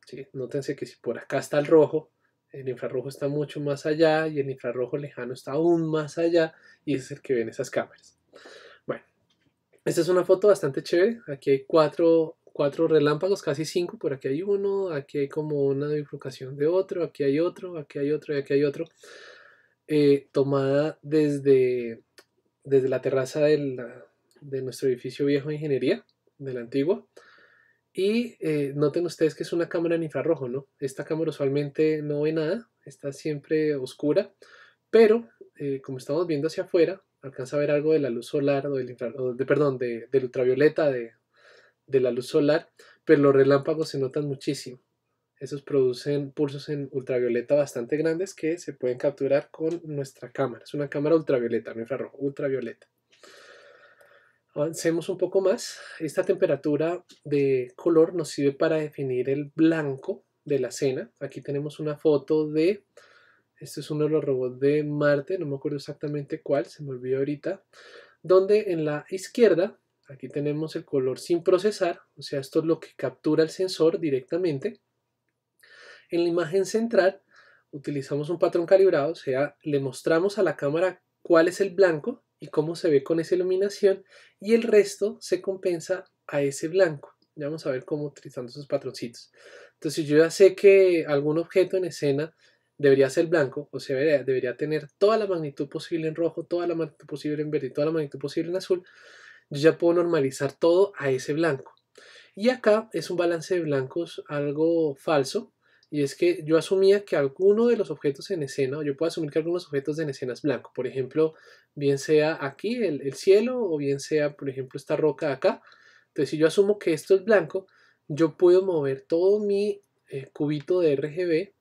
¿sí? Nótense que si por acá está el rojo, el infrarrojo está mucho más allá y el infrarrojo lejano está aún más allá y es el que ven esas cámaras. Bueno, esta es una foto bastante chévere. Aquí hay cuatro, cuatro relámpagos, casi cinco, por aquí hay uno, aquí hay como una bifurcación de otro, aquí hay otro, aquí hay otro y aquí hay otro. Eh, tomada desde, desde la terraza del, de nuestro edificio viejo de ingeniería, de la antigua. Y eh, noten ustedes que es una cámara en infrarrojo, ¿no? Esta cámara usualmente no ve nada, está siempre oscura, pero eh, como estamos viendo hacia afuera, alcanza a ver algo de la luz solar o del de, perdón, de, del ultravioleta de, de la luz solar, pero los relámpagos se notan muchísimo. Esos producen pulsos en ultravioleta bastante grandes que se pueden capturar con nuestra cámara. Es una cámara ultravioleta, no infrarrojo, ultravioleta. Avancemos un poco más. Esta temperatura de color nos sirve para definir el blanco de la cena. Aquí tenemos una foto de... Este es uno de los robots de Marte, no me acuerdo exactamente cuál, se me olvidó ahorita. Donde en la izquierda, aquí tenemos el color sin procesar, o sea, esto es lo que captura el sensor directamente. En la imagen central utilizamos un patrón calibrado, o sea, le mostramos a la cámara cuál es el blanco y cómo se ve con esa iluminación y el resto se compensa a ese blanco. Ya vamos a ver cómo utilizando esos patroncitos. Entonces yo ya sé que algún objeto en escena debería ser blanco, o sea, debería, debería tener toda la magnitud posible en rojo, toda la magnitud posible en verde y toda la magnitud posible en azul. Yo ya puedo normalizar todo a ese blanco. Y acá es un balance de blancos algo falso, y es que yo asumía que alguno de los objetos en escena, yo puedo asumir que algunos objetos en escena es blanco. Por ejemplo, bien sea aquí el, cielo o bien sea, por ejemplo, esta roca acá. Entonces, si yo asumo que esto es blanco, yo puedo mover todo mi eh, cubito de RGB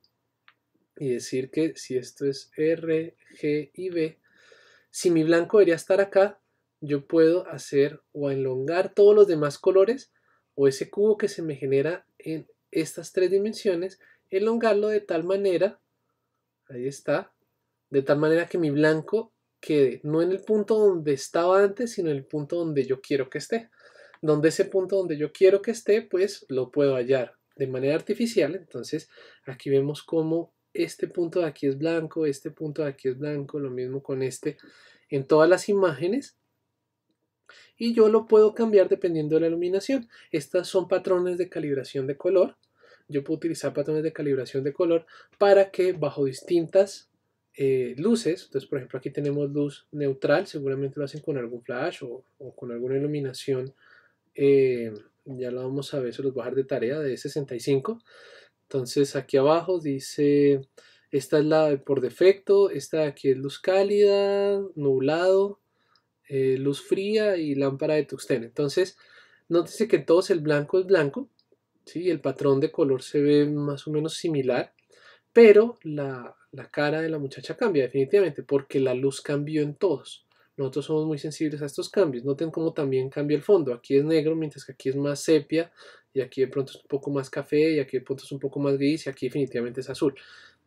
y decir que si esto es R, G y B, si mi blanco debería estar acá, yo puedo hacer o enlongar todos los demás colores o ese cubo que se me genera en estas tres dimensiones elongarlo de tal manera, ahí está, de tal manera que mi blanco quede no en el punto donde estaba antes, sino en el punto donde yo quiero que esté. Donde ese punto donde yo quiero que esté, pues lo puedo hallar de manera artificial. Entonces aquí vemos cómo este punto de aquí es blanco, este punto de aquí es blanco, lo mismo con este en todas las imágenes y yo lo puedo cambiar dependiendo de la iluminación. Estas son patrones de calibración de color yo puedo utilizar patrones de calibración de color para que bajo distintas eh, luces, entonces por ejemplo aquí tenemos luz neutral, seguramente lo hacen con algún flash o, con alguna iluminación, eh, ya lo vamos a ver, se los voy a dejar de tarea de 65, entonces aquí abajo dice, esta es la por defecto, esta aquí es luz cálida, nublado, eh, luz fría y lámpara de tuxten, entonces dice que todos el blanco es blanco, ¿sí? el patrón de color se ve más o menos similar, pero la, cara de la muchacha cambia definitivamente porque la luz cambió en todos. Nosotros somos muy sensibles a estos cambios. Noten cómo también cambia el fondo. Aquí es negro, mientras que aquí es más sepia, y aquí de pronto es un poco más café, y aquí de pronto es un poco más gris, y aquí definitivamente es azul.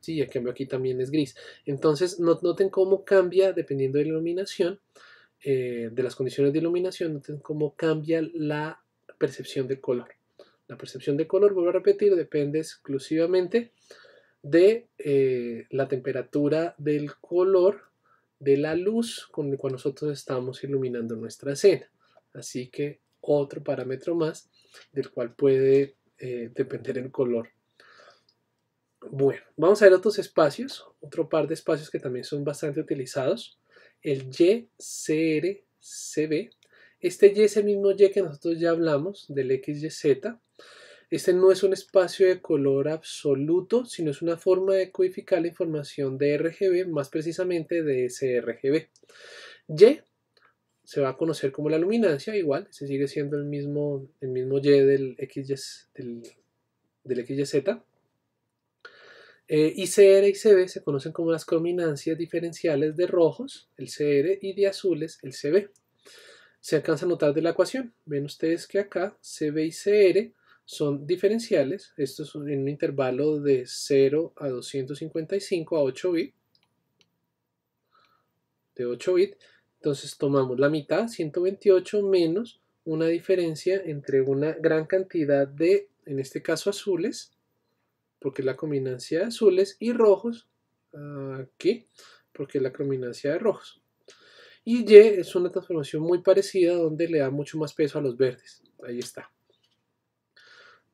Sí, aquí también es gris. Entonces, noten cómo cambia dependiendo de la iluminación, eh, de las condiciones de iluminación, noten cómo cambia la percepción del color. La percepción de color, vuelvo a repetir, depende exclusivamente de eh, la temperatura del color de la luz con la cual nosotros estamos iluminando nuestra escena. Así que otro parámetro más del cual puede eh, depender el color. Bueno, vamos a ver otros espacios, otro par de espacios que también son bastante utilizados. El YCRCB este Y es el mismo Y que nosotros ya hablamos, del XYZ. Este no es un espacio de color absoluto, sino es una forma de codificar la información de RGB, más precisamente de sRGB. Y se va a conocer como la luminancia, igual, se sigue siendo el mismo, el mismo Y del, x del, del XYZ. y CR eh, y CB se conocen como las combinancias diferenciales de rojos, el CR, y de azules, el CB se alcanza a notar de la ecuación. Ven ustedes que acá CB y CR son diferenciales, esto es en un intervalo de 0 a 255 a 8 bit, de 8 bits, entonces tomamos la mitad, 128 menos una diferencia entre una gran cantidad de, en este caso azules, porque es la combinancia de azules, y rojos, aquí, porque es la combinancia de rojos. Y Y es una transformación muy parecida donde le da mucho más peso a los verdes. Ahí está.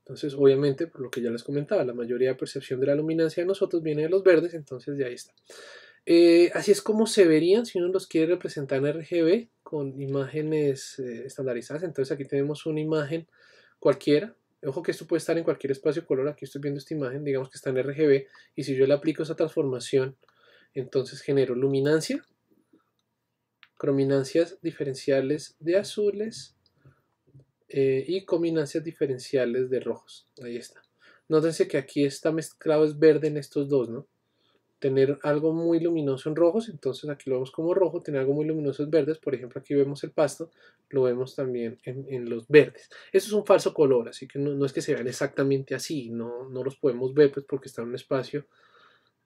Entonces, obviamente, por lo que ya les comentaba, la mayoría de percepción de la luminancia de nosotros viene de los verdes, entonces de ahí está. Eh, así es como se verían si uno los quiere representar en RGB con imágenes eh, estandarizadas. Entonces aquí tenemos una imagen cualquiera. Ojo que esto puede estar en cualquier espacio color. Aquí estoy viendo esta imagen, digamos que está en RGB. Y si yo le aplico esa transformación, entonces genero luminancia crominancias diferenciales de azules eh, y combinancias diferenciales de rojos. Ahí está. Nótense que aquí está mezclado, es verde en estos dos, ¿no? Tener algo muy luminoso en rojos, entonces aquí lo vemos como rojo, tener algo muy luminoso en verdes, por ejemplo aquí vemos el pasto, lo vemos también en, los verdes. Eso es un falso color, así que no, es que se vean exactamente así, no, no los podemos ver pues porque está en un espacio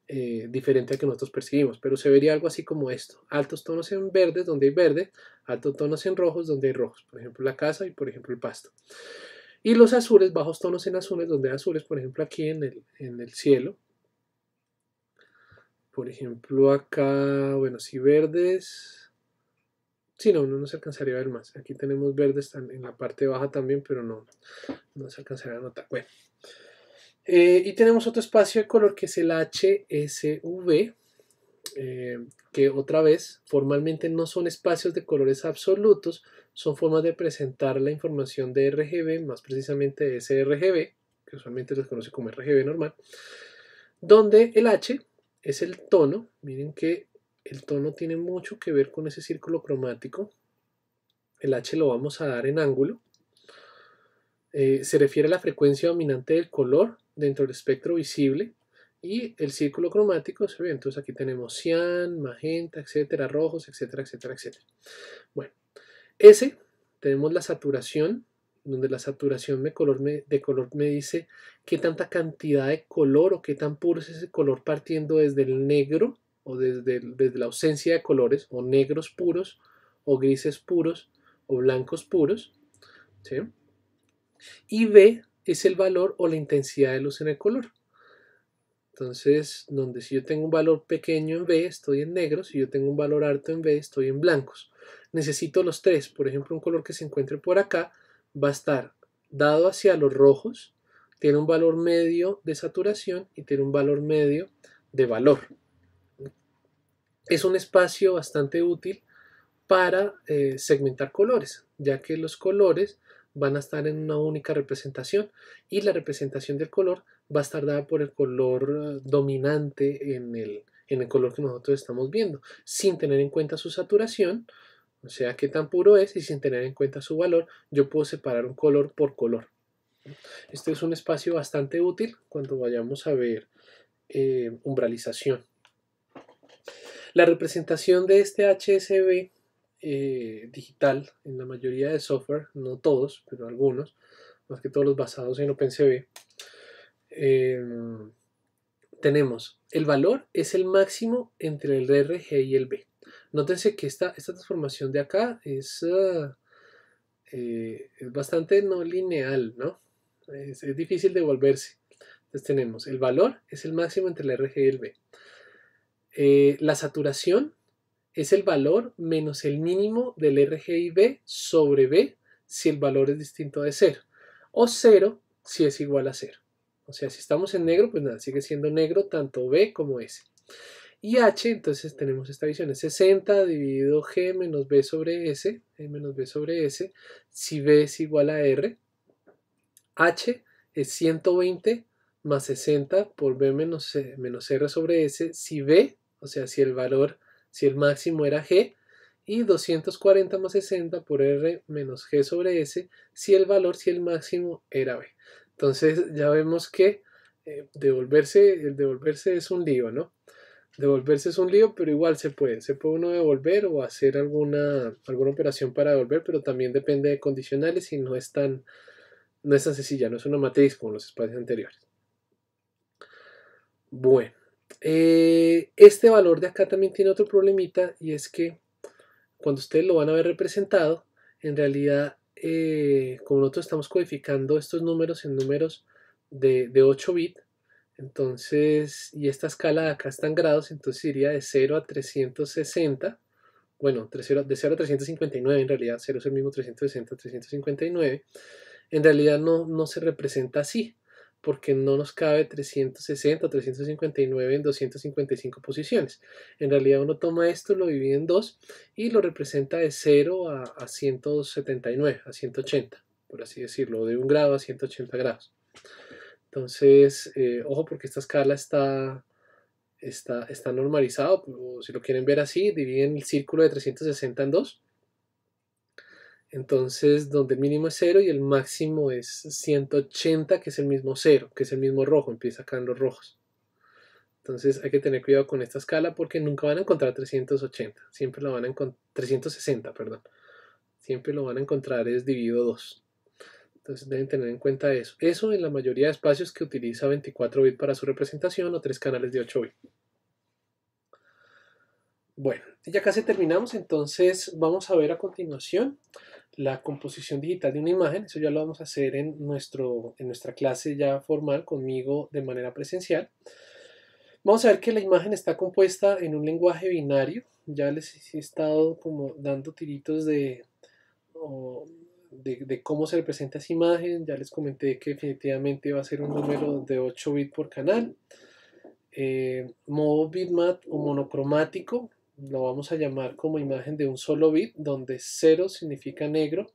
eh, diferente a que nosotros percibimos, pero se vería algo así como esto, altos tonos en verdes donde hay verde, altos tonos en rojos donde hay rojos, por ejemplo la casa y por ejemplo el pasto. Y los azules, bajos tonos en azules, donde hay azules, por ejemplo aquí en el, en el cielo. Por ejemplo acá, bueno, si verdes, si no, no nos alcanzaría a ver más. Aquí tenemos verdes en la parte baja también, pero no, no se alcanzaría a notar. Bueno. Eh, y tenemos otro espacio de color que es el HSV, eh, que otra vez formalmente no son espacios de colores absolutos, son formas de presentar la información de RGB, más precisamente de sRGB, que usualmente se conoce como RGB normal, donde el H es el tono, miren que el tono tiene mucho que ver con ese círculo cromático, el H lo vamos a dar en ángulo, eh, se refiere a la frecuencia dominante del color dentro del espectro visible y el círculo cromático se ve. Entonces aquí tenemos cian, magenta, etcétera, rojos, etcétera, etcétera, etcétera. Bueno, S tenemos la saturación, donde la saturación de color, me, de color me dice qué tanta cantidad de color o qué tan puro es ese color partiendo desde el negro o desde, desde la ausencia de colores o negros puros o grises puros o blancos puros. ¿sí? Y B es el valor o la intensidad de luz en el color. Entonces, donde si yo tengo un valor pequeño en B, estoy en negro. Si yo tengo un valor alto en B, estoy en blancos. Necesito los tres. Por ejemplo, un color que se encuentre por acá va a estar dado hacia los rojos. Tiene un valor medio de saturación y tiene un valor medio de valor. Es un espacio bastante útil para eh, segmentar colores, ya que los colores van a estar en una única representación y la representación del color va a estar dada por el color eh, dominante en el, en el color que nosotros estamos viendo, sin tener en cuenta su saturación, o sea, qué tan puro es y sin tener en cuenta su valor, yo puedo separar un color por color. Este es un espacio bastante útil cuando vayamos a ver eh, umbralización. La representación de este HSB eh, digital en la mayoría de software, no todos, pero algunos, más que todos los basados en OpenCV, eh, tenemos el valor es el máximo entre el RG y el B. Nótense que esta, esta transformación de acá es, ah, eh, es bastante no lineal, ¿no? Es, difícil de volverse. Entonces tenemos el valor es el máximo entre el RG y el B. la saturación es el valor menos el mínimo del y B sobre B si el valor es distinto de 0 o 0 si es igual a 0. O sea, si estamos en negro, pues nada, sigue siendo negro tanto B como S. Y H, entonces tenemos esta visión, es 60 dividido G menos B sobre S, G menos B sobre S, si B es igual a R. H es 120 más 60 por B menos, eh, menos R sobre S, si B, o sea, si el valor si el máximo era g, y 240 más 60 por r menos g sobre s, si el valor, si el máximo era b. Entonces ya vemos que eh, devolverse, el devolverse es un lío, ¿no? Devolverse es un lío, pero igual se puede. Se puede uno devolver o hacer alguna, alguna operación para devolver, pero también depende de condicionales y no es no es tan sencilla, no es una matriz como los espacios anteriores. Bueno. Eh, este valor de acá también tiene otro problemita y es que cuando ustedes lo van a ver representado, en realidad, eh, como nosotros estamos codificando estos números en números de, 8 bits, entonces, y esta escala de acá está en grados, entonces iría de 0 a 360, bueno, de 0 a 359 en realidad, 0 es el mismo 360, 359, en realidad no, no se representa así, porque no nos cabe 360 359 en 255 posiciones. En realidad uno toma esto, lo divide en dos y lo representa de 0 a, 179, a 180, por así decirlo, de un grado a 180 grados. Entonces, eh, ojo porque esta escala está, está, está normalizada, si lo quieren ver así, dividen el círculo de 360 en dos entonces, donde el mínimo es 0 y el máximo es 180, que es el mismo 0, que es el mismo rojo, empieza acá en los rojos. Entonces hay que tener cuidado con esta escala porque nunca van a encontrar 380, siempre lo van a encontrar 360, perdón. Siempre lo van a encontrar es dividido 2. Entonces deben tener en cuenta eso. Eso en la mayoría de espacios que utiliza 24 bits para su representación o tres canales de 8 bits. Bueno, ya casi terminamos, entonces vamos a ver a continuación la composición digital de una imagen, eso ya lo vamos a hacer en, nuestro, en nuestra clase ya formal conmigo de manera presencial. Vamos a ver que la imagen está compuesta en un lenguaje binario, ya les he estado como dando tiritos de, de, cómo se representa esa imagen, ya les comenté que definitivamente va a ser un número de 8 bits por canal, eh, modo bitmap o monocromático, lo vamos a llamar como imagen de un solo bit, donde 0 significa negro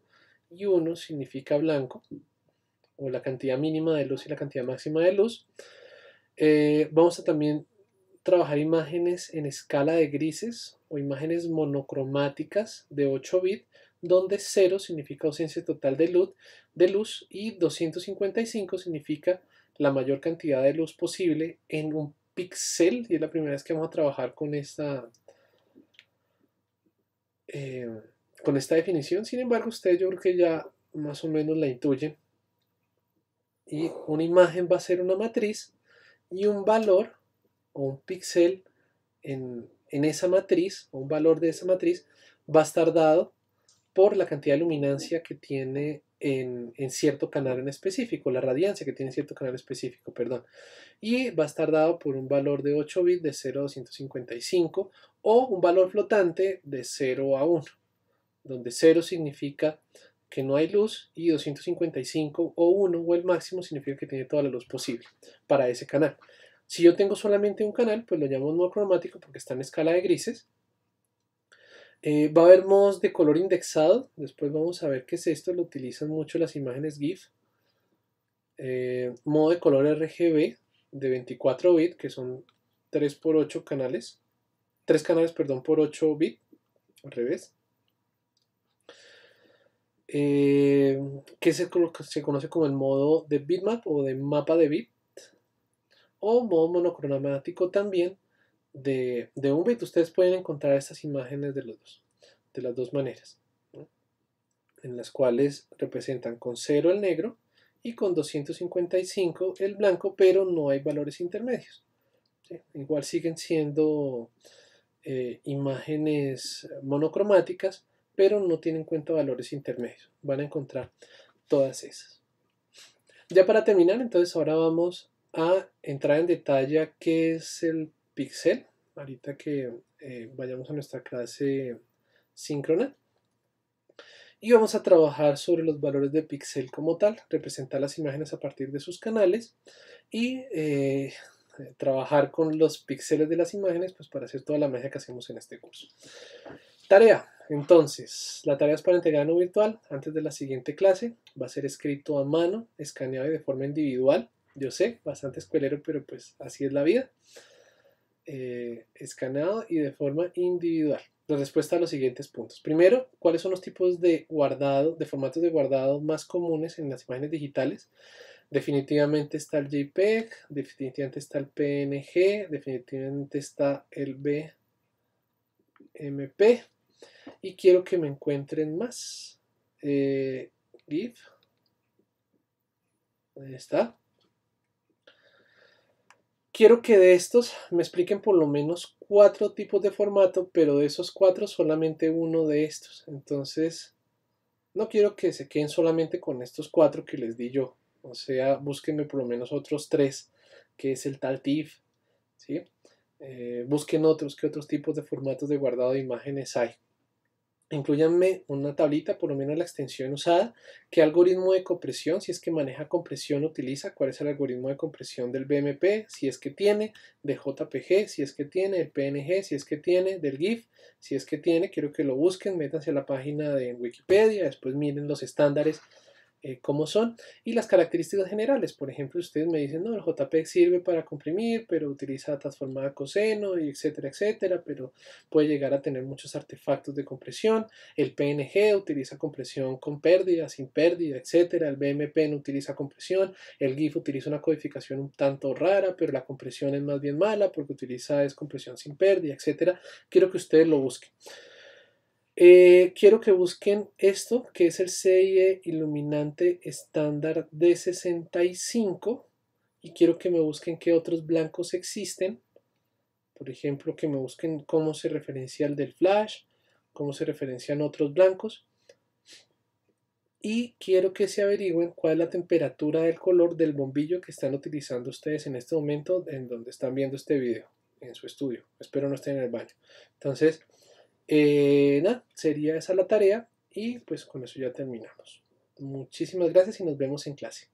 y 1 significa blanco, o la cantidad mínima de luz y la cantidad máxima de luz. Eh, vamos a también trabajar imágenes en escala de grises o imágenes monocromáticas de 8 bits, donde 0 significa ausencia total de luz, de luz y 255 significa la mayor cantidad de luz posible en un píxel y es la primera vez que vamos a trabajar con esta, eh, con esta definición. Sin embargo, ustedes yo creo que ya más o menos la intuye. Y una imagen va a ser una matriz y un valor o un píxel en, en esa matriz, o un valor de esa matriz, va a estar dado por la cantidad de luminancia que tiene en, cierto canal en específico, la radiancia que tiene cierto canal específico, perdón. Y va a estar dado por un valor de 8 bits de 0 a 255 o un valor flotante de 0 a 1, donde 0 significa que no hay luz y 255 o 1 o el máximo significa que tiene toda la luz posible para ese canal. Si yo tengo solamente un canal, pues lo llamo monocromático porque está en escala de grises eh, va a haber modos de color indexado. Después vamos a ver qué es esto. Lo utilizan mucho las imágenes GIF. Eh, modo de color RGB de 24 bits, que son 3 por 8 canales. 3 canales, perdón, por 8 bits. Al revés. Eh, que se, se conoce como el modo de bitmap o de mapa de bit o modo monocromático también de, un bit, ustedes pueden encontrar estas imágenes de, los dos, de las dos maneras, en las cuales representan con 0 el negro y con 255 el blanco, pero no hay valores intermedios. Igual siguen siendo eh, imágenes monocromáticas, pero no tienen cuenta valores intermedios. Van a encontrar todas esas. Ya para terminar, entonces ahora vamos a entrar en detalle qué es el pixel ahorita que eh, vayamos a nuestra clase síncrona. Y vamos a trabajar sobre los valores de pixel como tal, representar las imágenes a partir de sus canales y eh, trabajar con los píxeles de las imágenes pues para hacer toda la magia que hacemos en este curso. Tarea. Entonces, la tarea es para entregar en un virtual antes de la siguiente clase. Va a ser escrito a mano, escaneado y de forma individual. Yo sé, bastante escuelero, pero pues así es la vida. Eh, escanado escaneado y de forma individual. La respuesta a los siguientes puntos. Primero, ¿cuáles son los tipos de guardado, de formatos de guardado más comunes en las imágenes digitales? Definitivamente está el JPEG, definitivamente está el PNG, definitivamente está el BMP. Y quiero que me encuentren más. Eh, GIF. Ahí está. Quiero que de estos me expliquen por lo menos cuatro tipos de formato, pero de esos cuatro solamente uno de estos. Entonces, no quiero que se queden solamente con estos cuatro que les di yo. O sea, búsquenme por lo menos otros tres, que es el tal TIFF, eh, busquen otros, que otros tipos de formatos de guardado de imágenes hay incluyanme una tablita, por lo menos la extensión usada, qué algoritmo de compresión, si es que maneja compresión, utiliza, cuál es el algoritmo de compresión del BMP, si es que tiene, de JPG, si es que tiene, del PNG, si es que tiene, del GIF, si es que tiene, quiero que lo busquen, métanse a la página de Wikipedia, después miren los estándares eh, cómo son y las características generales. Por ejemplo, ustedes me dicen, no, el JPEG sirve para comprimir, pero utiliza transformada coseno, y etcétera, etcétera, pero puede llegar a tener muchos artefactos de compresión. El PNG utiliza compresión con pérdida, sin pérdida, etcétera. El BMP no utiliza compresión. El GIF utiliza una codificación un tanto rara, pero la compresión es más bien mala porque utiliza descompresión sin pérdida, etcétera. Quiero que ustedes lo busquen. Eh, quiero que busquen esto, que es el CIE iluminante estándar D65. Y quiero que me busquen qué otros blancos existen. Por ejemplo, que me busquen cómo se referencia el del flash, cómo se referencian otros blancos. Y quiero que se averigüen cuál es la temperatura del color del bombillo que están utilizando ustedes en este momento en donde están viendo este video, en su estudio. Espero no estén en el baño. Entonces, eh, nada, sería esa la tarea y pues con eso ya terminamos. Muchísimas gracias y nos vemos en clase.